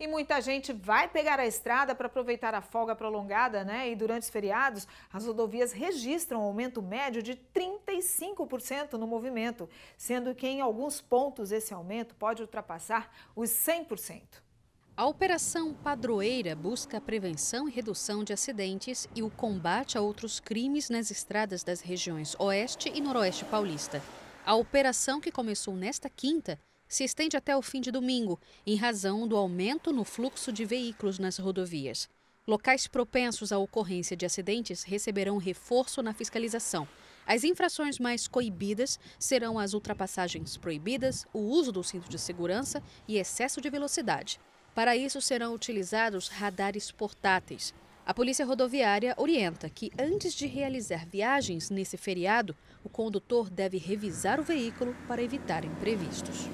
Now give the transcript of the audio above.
E muita gente vai pegar a estrada para aproveitar a folga prolongada, né? E durante os feriados, as rodovias registram um aumento médio de 35% no movimento, sendo que em alguns pontos esse aumento pode ultrapassar os 100%. A Operação Padroeira busca a prevenção e redução de acidentes e o combate a outros crimes nas estradas das regiões Oeste e Noroeste Paulista. A operação, que começou nesta quinta, se estende até o fim de domingo, em razão do aumento no fluxo de veículos nas rodovias. Locais propensos à ocorrência de acidentes receberão reforço na fiscalização. As infrações mais coibidas serão as ultrapassagens proibidas, o uso do cinto de segurança e excesso de velocidade. Para isso serão utilizados radares portáteis. A Polícia Rodoviária orienta que, antes de realizar viagens nesse feriado, o condutor deve revisar o veículo para evitar imprevistos.